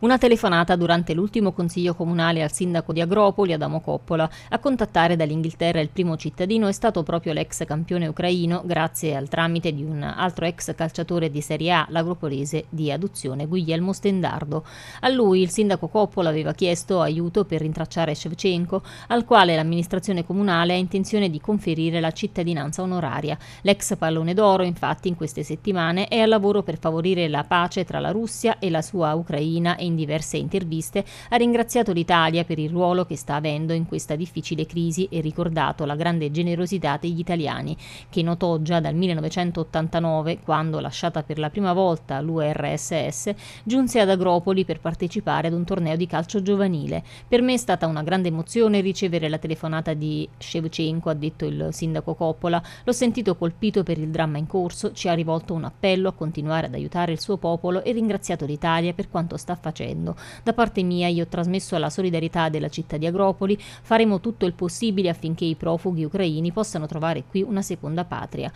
Una telefonata durante l'ultimo consiglio comunale al sindaco di Agropoli, Adamo Coppola, a contattare dall'Inghilterra il primo cittadino è stato proprio l'ex campione ucraino, grazie al tramite di un altro ex calciatore di Serie A, l'agropolese di adozione Guglielmo Stendardo. A lui il sindaco Coppola aveva chiesto aiuto per rintracciare Shevchenko, al quale l'amministrazione comunale ha intenzione di conferire la cittadinanza onoraria. L'ex pallone d'oro, infatti, in queste settimane è al lavoro per favorire la pace tra la Russia e la sua Ucraina e in diverse interviste ha ringraziato l'Italia per il ruolo che sta avendo in questa difficile crisi e ricordato la grande generosità degli italiani, che notò già dal 1989, quando lasciata per la prima volta l'URSS, giunse ad Agropoli per partecipare ad un torneo di calcio giovanile. Per me è stata una grande emozione ricevere la telefonata di Shevchenko, ha detto il sindaco Coppola. L'ho sentito colpito per il dramma in corso, ci ha rivolto un appello a continuare ad aiutare il suo popolo e ringraziato l'Italia per quanto sta facendo facendo. Da parte mia io ho trasmesso la solidarietà della città di Agropoli, faremo tutto il possibile affinché i profughi ucraini possano trovare qui una seconda patria.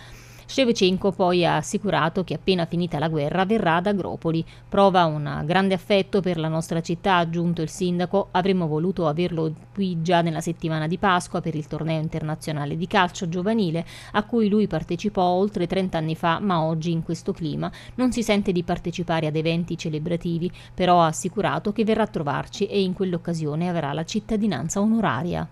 Shevchenko poi ha assicurato che appena finita la guerra verrà ad Agropoli. Prova un grande affetto per la nostra città, ha aggiunto il sindaco. Avremmo voluto averlo qui già nella settimana di Pasqua per il torneo internazionale di calcio giovanile a cui lui partecipò oltre 30 anni fa, ma oggi in questo clima non si sente di partecipare ad eventi celebrativi, però ha assicurato che verrà a trovarci e in quell'occasione avrà la cittadinanza onoraria.